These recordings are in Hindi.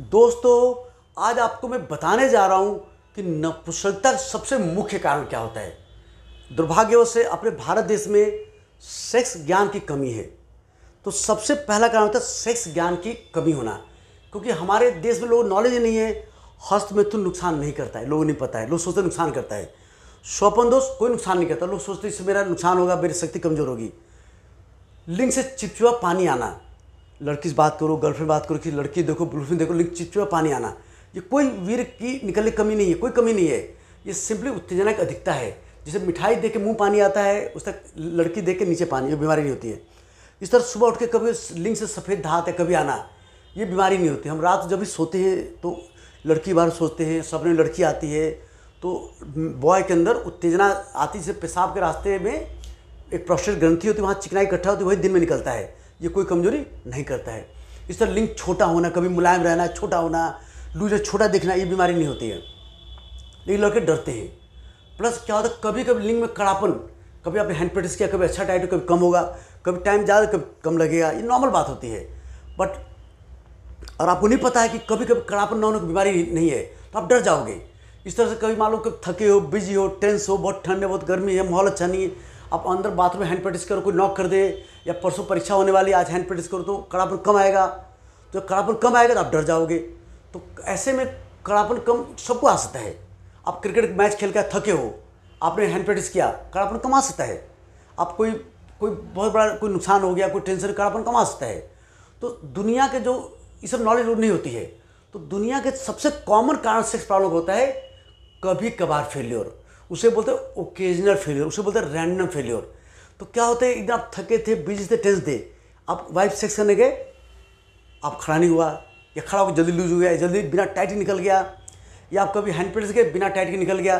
दोस्तों आज आपको मैं बताने जा रहा हूँ कि नपुंसकता सबसे मुख्य कारण क्या होता है दुर्भाग्यवश से अपने भारत देश में सेक्स ज्ञान की कमी है तो सबसे पहला कारण होता है सेक्स ज्ञान की कमी होना क्योंकि हमारे देश में लोग नॉलेज नहीं है हस्त में तो नुकसान नहीं करता है लोग नहीं पता है लोग सोचते नुकसान करता है स्वपन दोष कोई नुकसान नहीं करता लोग सोचते इससे मेरा नुकसान होगा मेरी शक्ति कमज़ोर होगी लिंग से चिपचिपा पानी आना लड़की से बात करो गर्लफ्रेंड बात करो कि लड़की देखो ब्लूफ्रेंड देखो लेकिन चिपचिपा पानी आना ये कोई वीर की निकलने कमी नहीं है कोई कमी नहीं है ये सिंपली उत्तेजना की अधिकता है जैसे मिठाई दे के मुँह पानी आता है उस तक लड़की दे के नीचे पानी ये बीमारी नहीं होती है इस तरह सुबह उठ के कभी लिंग से सफ़ेद धात है कभी आना ये बीमारी नहीं होती हम रात जब भी सोते हैं तो लड़की बार सोचते हैं सपने लड़की आती है तो बॉय के अंदर उत्तेजना आती जैसे पेशाब के रास्ते में एक प्रोस्टेट ग्रंथी होती है वहाँ चिकनाई इकट्ठा होती है वही दिन में निकलता है ये कोई कमजोरी नहीं करता है इस तरह लिंग छोटा होना कभी मुलायम रहना छोटा होना लूज छोटा दिखना ये बीमारी नहीं होती है लेकिन लड़के डरते हैं प्लस क्या होता है कभी कभी लिंग में कड़ापन कभी आपने हैंड प्रैक्टिस किया कभी अच्छा टाइट हो कभी कम होगा कभी टाइम ज़्यादा कभी कम लगेगा ये नॉर्मल बात होती है बट और आपको नहीं पता है कि कभी कभी कड़ापन न होने की बीमारी नहीं है तो आप डर जाओगे इस तरह से कभी मान लो कभी थके हो बिजी हो टेंस हो बहुत ठंड है बहुत गर्मी है माहौल अच्छा नहीं है आप अंदर बाथरूम में हैंड प्रैक्टिस करो कोई नॉक कर दे या परसों परीक्षा होने वाली आज हैंड प्रैक्टिस करो तो कड़ापन कम आएगा तो कड़ापन कम आएगा तो आप डर जाओगे तो ऐसे में कड़ापन कम सबको आ सकता है आप क्रिकेट मैच खेल कर थके हो आपने हैंड प्रैक्टिस किया कड़ापन कम आ सकता है आप कोई कोई बहुत बड़ा कोई नुकसान हो गया कोई टेंशन कड़ापन कम आ सकता है तो दुनिया के जो ये सब नॉलेज नहीं होती है तो दुनिया के सबसे कॉमन कारण सेक्स प्रॉब्लम होता है कभी कभार फेल्योर उसे बोलते हैं ओकेजनल फेलियर उसे बोलते हैं रैंडम फेलियर तो क्या होता है एकदम आप थके थे बिजी थे टेंस थे आप वाइफ सेक्स करने गए आप खड़ा नहीं हुआ या खड़ा होकर जल्दी लूज हो गया जल्दी बिना टाइट ही निकल गया या आप कभी हैंड प्लेट गए बिना टाइट के निकल गया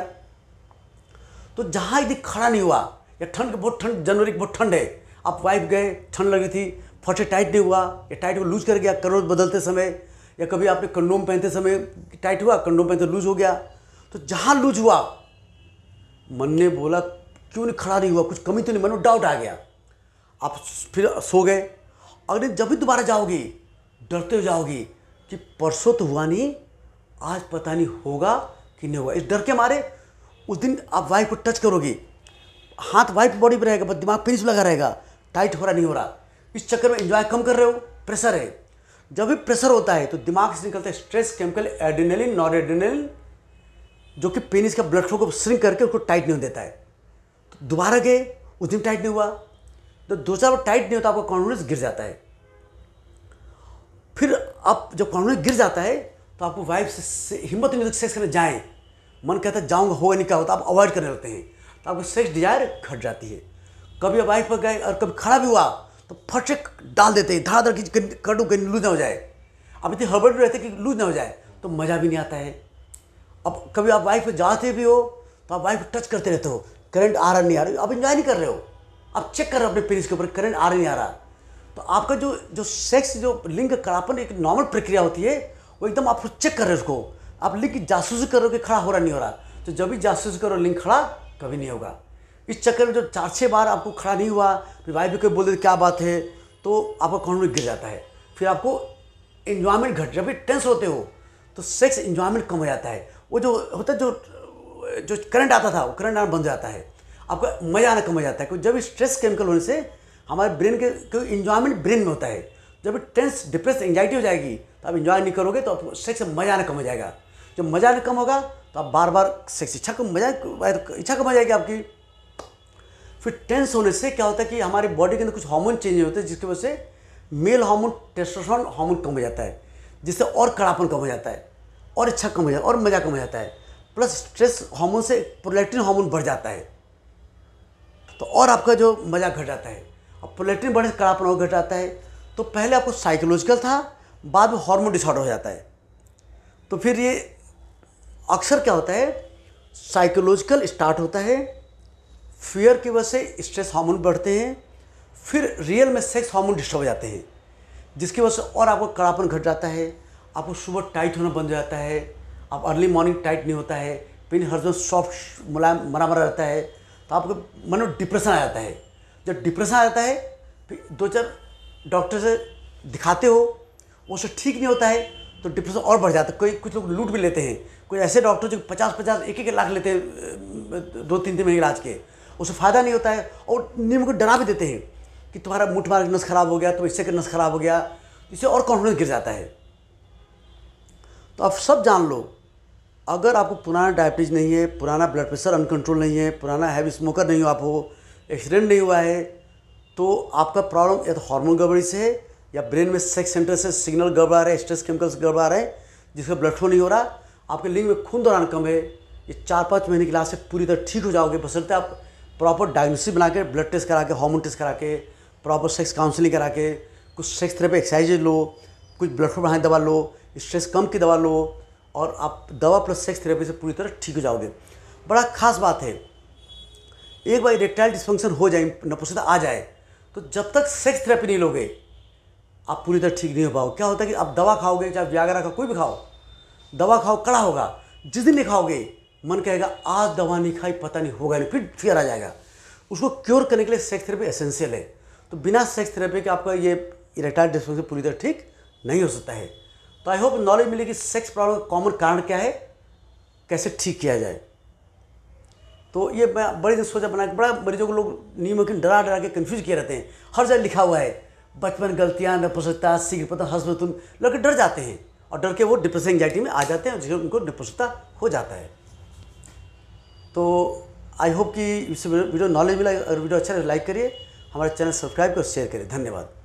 तो जहाँ यदि खड़ा नहीं हुआ या ठंड बहुत ठंड जनवरी की बहुत ठंड है आप वाइफ गए ठंड लग रही थी फटे टाइट नहीं हुआ या टाइट को लूज कर गया करोड़ बदलते समय या कभी आपने कंडोम पहनते समय टाइट हुआ कंडोम पहनते लूज हो गया तो जहाँ लूज हुआ मन ने बोला क्यों नहीं खड़ा नहीं हुआ कुछ कमी तो नहीं मन में डाउट आ गया आप फिर सो गए अगले जब भी दोबारा जाओगी डरते हुए जाओगी कि परसों तो हुआ नहीं आज पता नहीं होगा कि नहीं होगा इस डर के मारे उस दिन आप वाइफ को टच करोगी हाथ वाइफ बॉडी पर रहेगा बस दिमाग फिनिश लगा रहेगा टाइट हो रहा नहीं हो रहा इस चक्कर में इंजॉय कम कर रहे हो प्रेशर है जब भी प्रेशर होता है तो दिमाग से निकलता है stress chemical adrenaline non adrenaline जो कि पेनिस का ब्लड फ्लो को स्विंग करके उसको टाइट नहीं देता है तो दोबारा गए उस दिन टाइट नहीं हुआ तो दो चार बार टाइट नहीं होता आपका कॉन्फिडेंस गिर जाता है फिर आप जब कॉन्फिडेंस गिर जाता है तो आपको वाइफ से, से हिम्मत नहीं होती सेक्स करने जाएँ मन कहता है जाऊँगा होगा नहीं क्या होता आप अवॉइड करने लगते हैं तो आपकी सेक्स डिजायर घट जाती है कभी आप वाइफ पर गए और कभी खड़ा भी हुआ तो फट डाल देते हैं धड़ाधड़ की कर दो कहीं लूज ना हो जाए आप इतनी हड़बड़ रहते कि लूज ना हो जाए तो मज़ा भी नहीं आता है अब कभी आप वाइफ जाते भी हो तो आप वाइफ टच करते रहते हो करंट आ रहा नहीं आ रहा आप इंजॉय नहीं कर रहे हो आप चेक कर रहे हो अपने पेरिस के ऊपर करंट आ रहा नहीं आ रहा तो आपका जो जो सेक्स जो लिंग कड़ापन एक नॉर्मल प्रक्रिया होती है वो एकदम आप चेक कर रहे हो उसको आप लिंक जासूस जासूसी कर रहे हो कि खड़ा हो रहा नहीं हो रहा तो जब भी जासूसी करो लिंक खड़ा कभी नहीं होगा इस चक्कर में जो चार छः बार आपको खड़ा नहीं हुआ फिर वाइफ भी कोई बोल क्या बात है तो आपका कॉन्फिडेंस गिर जाता है फिर आपको इन्जॉयमेंट घट जब भी टेंस होते हो तो सेक्स इन्जॉयमेंट कम हो जाता है वो जो होता जो जो करंट आता था वो करंट आना हो जाता है आपका मज़ा आना कम हो जाता है क्योंकि जब स्ट्रेस केमिकल होने से हमारे ब्रेन के क्योंकि इन्जॉयमेंट ब्रेन में होता है जब टेंस डिप्रेस एंगजाइटी हो जाएगी तो आप इन्जॉय नहीं करोगे तो आपको सेक्स में मज़ा आना कम हो जाएगा जब मज़ा आना कम होगा तो आप बार बार सेक्स इच्छा कम मजा इच्छा कम हो जाएगी आपकी फिर टेंस होने से क्या होता है कि हमारी बॉडी के अंदर कुछ हार्मोन चेंज होते हैं जिसकी वजह से मेल हार्मोन टेस्टोस्टेरोन हार्मोन कम हो जाता है जिससे और कड़ापन कम हो जाता है और अच्छा कम हो जाता है और मज़ा कम हो जाता है प्लस स्ट्रेस हार्मोन से प्रोलेक्टिन हार्मोन बढ़ जाता है तो और आपका जो मज़ा घट जाता है और प्रोलेक्टिन बढ़ने से कड़ापन और घट जाता है तो पहले आपको साइकोलॉजिकल था बाद में हार्मोन डिसऑर्डर हो जाता है तो फिर ये अक्सर क्या होता है साइकोलॉजिकल स्टार्ट होता है फियर की वजह से स्ट्रेस हार्मोन बढ़ते हैं फिर रियल में सेक्स हार्मोन डिस्टर्ब हो जाते हैं जिसकी वजह से और आपको कड़ापन घट जाता है आपको सुबह टाइट होना बंद हो जाता है आप अर्ली मॉर्निंग टाइट नहीं होता है पेन हर सॉफ्ट मुलायम मरा मरा रहता है तो आपको मन में डिप्रेशन आ जाता है जब डिप्रेशन आ जाता है फिर दो चार डॉक्टर से दिखाते हो वो ठीक नहीं होता है तो डिप्रेशन और बढ़ जाता है कोई कुछ लोग लूट भी लेते हैं कोई ऐसे डॉक्टर जो पचास पचास एक एक लाख लेते हैं दो तीन तीन महीने इलाज के उससे फ़ायदा नहीं होता है और नीम को डरा भी देते हैं कि तुम्हारा मुठ मार नस खराब हो गया तो इससे नस खराब हो गया इससे और कॉन्फिडेंस गिर जाता है तो आप सब जान लो अगर आपको पुराना डायबिटीज़ नहीं है पुराना ब्लड प्रेशर अनकंट्रोल नहीं है पुराना हैवी स्मोकर नहीं हो आप हो एक्सीडेंट नहीं हुआ है तो आपका प्रॉब्लम या तो हार्मोन गड़बड़ी से है या ब्रेन में सेक्स सेंटर से सिग्नल गड़बड़ा रहे स्ट्रेस केमिकल्स गड़बड़ा रहे जिसका ब्लड फ्लो नहीं हो रहा आपके लिंग में खून दौरान कम है ये चार पाँच महीने के लास्ट से पूरी तरह ठीक हो जाओगे बसलते आप प्रॉपर डायग्नोसिस बना के ब्लड टेस्ट करा के हार्मोन टेस्ट करा के प्रॉपर सेक्स काउंसलिंग करा के कुछ सेक्स थेरेपी एक्सरसाइजेज लो कुछ ब्लड फ्लो बढ़ाने दवा लो स्ट्रेस कम की दवा लो और आप दवा प्लस सेक्स थेरेपी से पूरी तरह ठीक हो जाओगे बड़ा खास बात है एक बार इरेक्टाइल डिस्फंक्शन हो जाए नपुसता आ जाए तो जब तक सेक्स थेरेपी नहीं लोगे आप पूरी तरह ठीक नहीं हो पाओ क्या होता है कि आप दवा खाओगे चाहे व्यागरा का कोई भी खाओ दवा खाओ कड़ा होगा जिस दिन नहीं खाओगे मन कहेगा आज दवा नहीं खाई पता नहीं होगा नहीं फिर फियर आ जाएगा उसको क्योर करने के लिए सेक्स थेरेपी एसेंशियल है तो बिना सेक्स थेरेपी के आपका ये इरेक्टाइल डिस्फंक्शन पूरी तरह ठीक नहीं हो सकता है तो आई होप नॉलेज मिलेगी सेक्स प्रॉब्लम का कॉमन कारण क्या है कैसे ठीक किया जाए तो ये बड़े दिन सोचा बना के बड़ा मरीजों को लोग नियमों के डरा डरा के कन्फ्यूज किए रहते हैं हर जगह लिखा हुआ है बचपन गलतियाँ नपुसकता सीख पता हंस हसबतुन लड़के डर जाते हैं और डर के वो डिप्रेशन एंगजाइटी में आ जाते हैं जिससे उनको नपुसकता हो जाता है तो आई होप कि इस वीडियो नॉलेज मिला अगर वीडियो अच्छा लाइक करिए हमारा चैनल सब्सक्राइब कर शेयर करें धन्यवाद